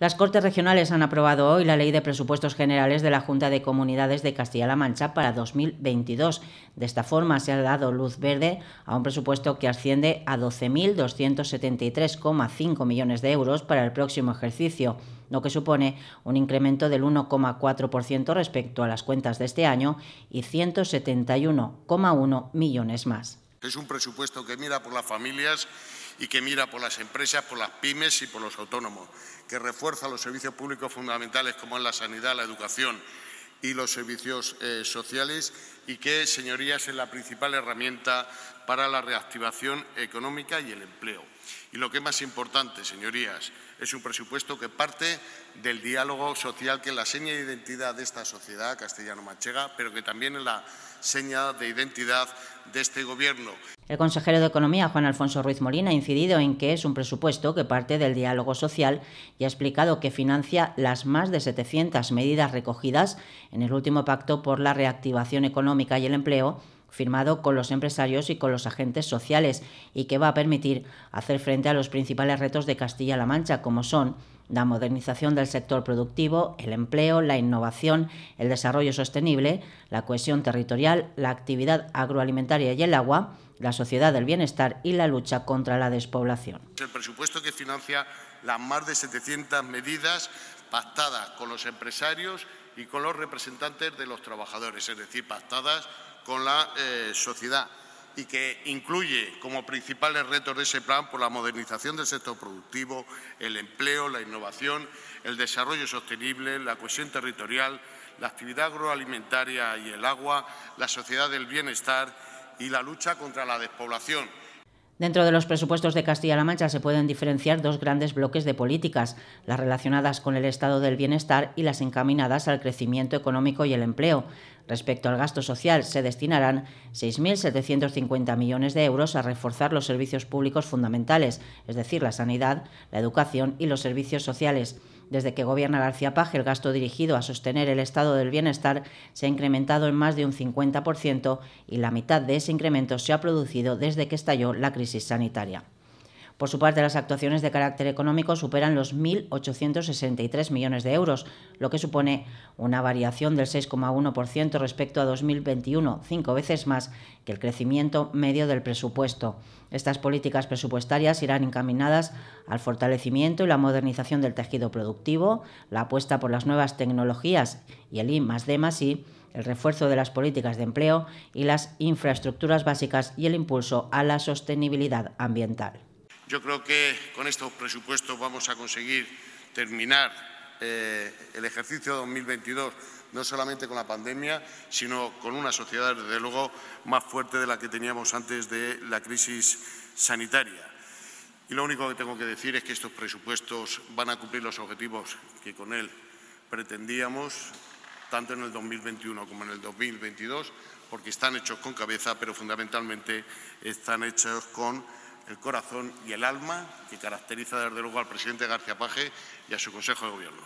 Las Cortes Regionales han aprobado hoy la Ley de Presupuestos Generales de la Junta de Comunidades de Castilla-La Mancha para 2022. De esta forma se ha dado luz verde a un presupuesto que asciende a 12.273,5 millones de euros para el próximo ejercicio, lo que supone un incremento del 1,4% respecto a las cuentas de este año y 171,1 millones más. Es un presupuesto que mira por las familias y que mira por las empresas, por las pymes y por los autónomos, que refuerza los servicios públicos fundamentales como es la sanidad, la educación y los servicios eh, sociales, y que, señorías, es la principal herramienta para la reactivación económica y el empleo. Y lo que es más importante, señorías, es un presupuesto que parte del diálogo social, que es la seña de identidad de esta sociedad castellano-manchega, pero que también es la seña de identidad de este Gobierno. El consejero de Economía, Juan Alfonso Ruiz Molina, ha incidido en que es un presupuesto que parte del diálogo social y ha explicado que financia las más de 700 medidas recogidas en el último pacto por la reactivación económica y el Empleo, firmado con los empresarios y con los agentes sociales, y que va a permitir hacer frente a los principales retos de Castilla-La Mancha, como son la modernización del sector productivo, el empleo, la innovación, el desarrollo sostenible, la cohesión territorial, la actividad agroalimentaria y el agua, la sociedad del bienestar y la lucha contra la despoblación. El presupuesto que financia las más de 700 medidas pactadas con los empresarios y con los representantes de los trabajadores, es decir, pactadas con la eh, sociedad y que incluye como principales retos de ese plan por pues, la modernización del sector productivo, el empleo, la innovación, el desarrollo sostenible, la cohesión territorial, la actividad agroalimentaria y el agua, la sociedad del bienestar y la lucha contra la despoblación Dentro de los presupuestos de Castilla-La Mancha se pueden diferenciar dos grandes bloques de políticas, las relacionadas con el estado del bienestar y las encaminadas al crecimiento económico y el empleo. Respecto al gasto social, se destinarán 6.750 millones de euros a reforzar los servicios públicos fundamentales, es decir, la sanidad, la educación y los servicios sociales. Desde que gobierna García Page, el gasto dirigido a sostener el estado del bienestar se ha incrementado en más de un 50% y la mitad de ese incremento se ha producido desde que estalló la crisis sanitaria. Por su parte, las actuaciones de carácter económico superan los 1.863 millones de euros, lo que supone una variación del 6,1% respecto a 2021, cinco veces más que el crecimiento medio del presupuesto. Estas políticas presupuestarias irán encaminadas al fortalecimiento y la modernización del tejido productivo, la apuesta por las nuevas tecnologías y el I D I, el refuerzo de las políticas de empleo y las infraestructuras básicas y el impulso a la sostenibilidad ambiental. Yo creo que con estos presupuestos vamos a conseguir terminar eh, el ejercicio 2022 no solamente con la pandemia, sino con una sociedad, desde luego, más fuerte de la que teníamos antes de la crisis sanitaria. Y lo único que tengo que decir es que estos presupuestos van a cumplir los objetivos que con él pretendíamos, tanto en el 2021 como en el 2022, porque están hechos con cabeza, pero fundamentalmente están hechos con el corazón y el alma que caracteriza desde luego al presidente García Page y a su Consejo de Gobierno.